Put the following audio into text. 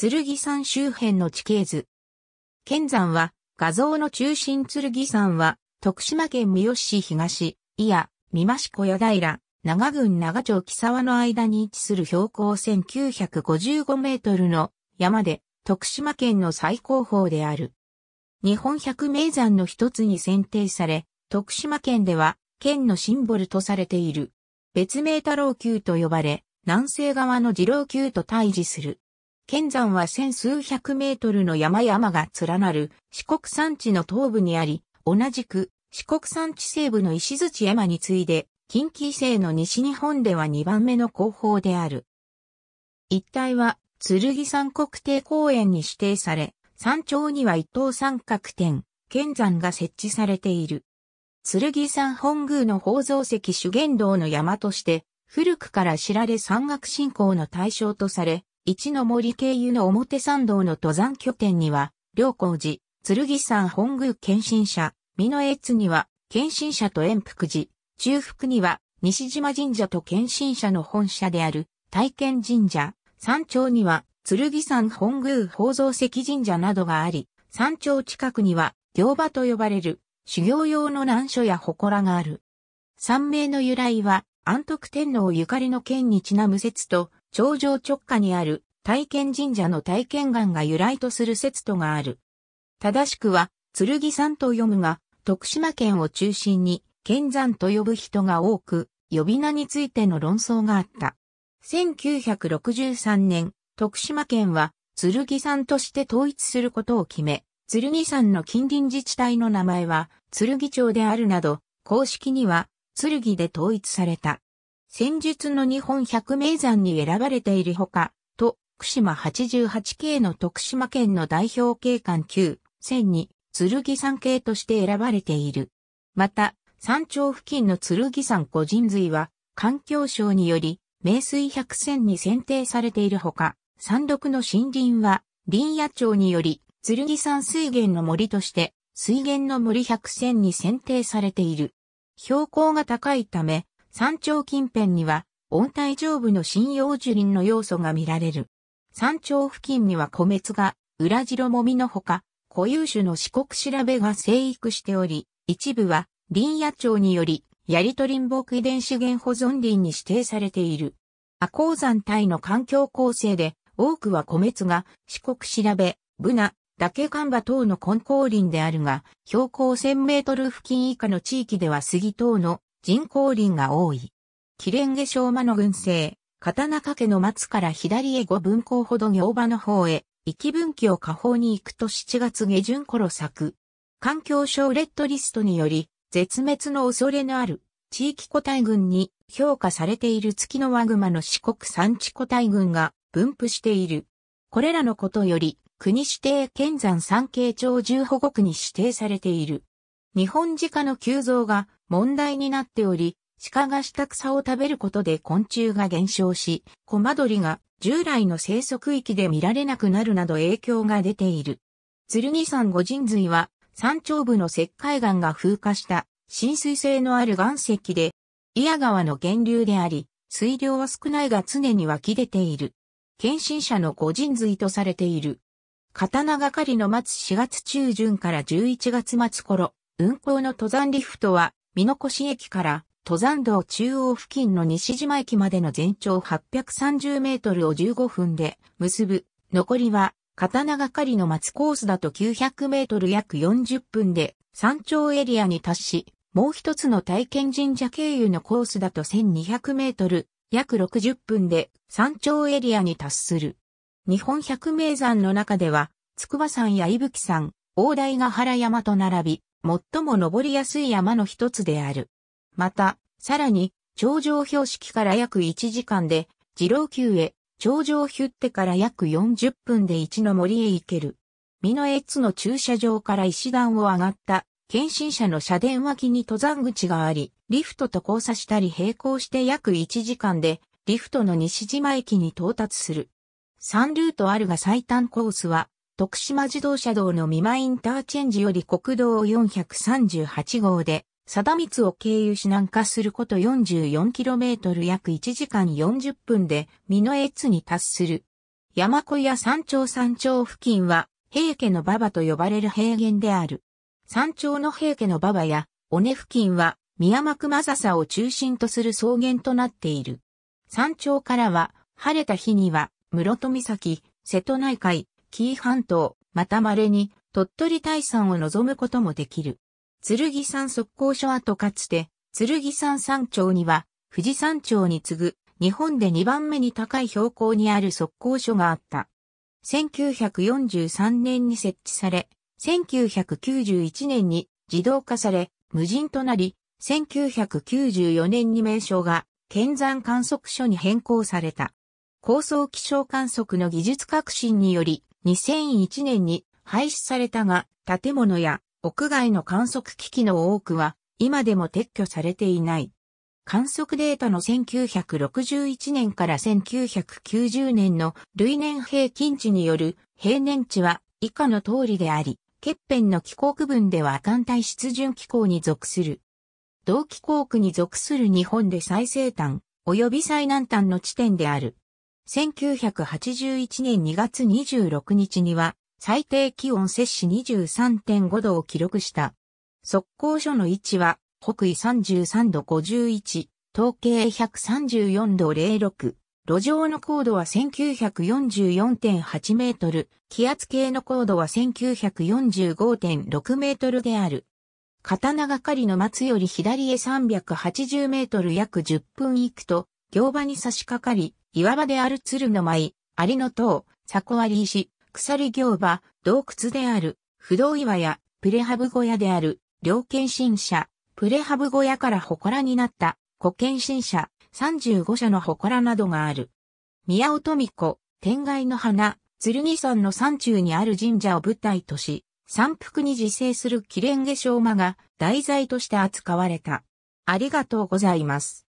剣山周辺の地形図。剣山は、画像の中心剣山は、徳島県三好市東、伊谷、三馬市小屋平、長郡長町木沢の間に位置する標高1955メートルの山で、徳島県の最高峰である。日本百名山の一つに選定され、徳島県では、県のシンボルとされている。別名太郎級と呼ばれ、南西側の二郎級と対峙する。剣山は千数百メートルの山々が連なる四国山地の東部にあり、同じく四国山地西部の石槌山に次いで、近畿西の西日本では2番目の後方である。一帯は、剣山国定公園に指定され、山頂には一等三角点、剣山が設置されている。剣山本宮の宝蔵石修験道の山として、古くから知られ山岳信仰の対象とされ、一の森経由の表参道の登山拠点には、良光寺、剣山本宮献身者、美濃越には、献身者と円福寺、中腹には、西島神社と献身者の本社である、体験神社、山頂には、剣山本宮宝蔵石神社などがあり、山頂近くには、行場と呼ばれる、修行用の難所や祠がある。山名の由来は、安徳天皇ゆかりの剣にちなむ説と、頂上直下にある体験神社の体験岩が由来とする説とがある。正しくは、剣山と読むが、徳島県を中心に、剣山と呼ぶ人が多く、呼び名についての論争があった。1963年、徳島県は、剣山として統一することを決め、剣山の近隣自治体の名前は、剣町であるなど、公式には、剣で統一された。戦術の日本百名山に選ばれているほか、と、福島88系の徳島県の代表景観級、1に、剣山系として選ばれている。また、山頂付近の剣山個人髄は、環境省により、名水百選に選定されているほか、山麓の森林は、林野町により、剣山水源の森として、水源の森百選に選定されている。標高が高いため、山頂近辺には温帯上部の針葉樹林の要素が見られる。山頂付近には米津が、裏白もみのほか、固有種の四国調べが生育しており、一部は林野町により、やりと林木遺伝資源保存林に指定されている。阿鉱山帯の環境構成で、多くは米津が四国調べ、ブナ、岳看板等の根高林であるが、標高1000メートル付近以下の地域では杉等の人工林が多い。キレンゲショウマの群生、刀掛けの松から左へ5分校ほど行場の方へ、一分岐を下方に行くと7月下旬頃咲く。環境省レッドリストにより、絶滅の恐れのある地域個体群に評価されている月のワグマの四国産地個体群が分布している。これらのことより、国指定県山山系町重保護区に指定されている。日本自家の急増が問題になっており、鹿が下草を食べることで昆虫が減少し、コマドリが従来の生息域で見られなくなるなど影響が出ている。剣山五神髄は山頂部の石灰岩が風化した浸水性のある岩石で、祖谷川の源流であり、水量は少ないが常に湧き出ている。献身者の五神髄とされている。刀がかりの末4月中旬から11月末頃、運行の登山リフトは見残し駅から登山道中央付近の西島駅までの全長830メートルを15分で結ぶ。残りは、刀がかりの松コースだと900メートル約40分で山頂エリアに達し、もう一つの体験神社経由のコースだと1200メートル約60分で山頂エリアに達する。日本百名山の中では、筑波山や伊吹山、大台ヶ原山と並び、最も登りやすい山の一つである。また、さらに、頂上標識から約1時間で、二郎級へ、頂上ヒュッテから約40分で一の森へ行ける。美濃越の駐車場から石段を上がった、検診車の車殿脇に登山口があり、リフトと交差したり並行して約1時間で、リフトの西島駅に到達する。3ルートあるが最短コースは、徳島自動車道の美馬インターチェンジより国道438号で、貞光を経由し南下すること 44km 約1時間40分で、美濃越に達する。山小屋山頂山頂付近は、平家の馬場と呼ばれる平原である。山頂の平家の馬場や、尾根付近は、宮幕正さを中心とする草原となっている。山頂からは、晴れた日には、室戸岬、瀬戸内海、紀伊半島、また稀に、鳥取大山を望むこともできる。剣山速攻所跡かつて、剣山山頂には、富士山頂に次ぐ、日本で2番目に高い標高にある速攻所があった。1943年に設置され、1991年に自動化され、無人となり、1994年に名称が、県山観測所に変更された。高層気象観測の技術革新により、2001年に廃止されたが、建物や屋外の観測機器の多くは今でも撤去されていない。観測データの1961年から1990年の類年平均値による平年値は以下の通りであり、欠片の気候区分では寒帯湿潤気候に属する。同気候区に属する日本で最西端、及び最南端の地点である。1981年2月26日には、最低気温摂氏23.5度を記録した。速攻所の位置は、北緯33度51、東計134度06。路上の高度は1944.8メートル、気圧計の高度は1945.6メートルである。刀がかりの松より左へ380メートル約10分行くと、行場に差し掛かり、岩場である鶴の舞、蟻の塔、アリ石、鎖行場、洞窟である、不動岩や、プレハブ小屋である、両献神社、プレハブ小屋から祠になった、古献神社、35社の祠などがある。宮尾富子、天外の花、剣山の山中にある神社を舞台とし、山腹に自生するキレンゲシが題材として扱われた。ありがとうございます。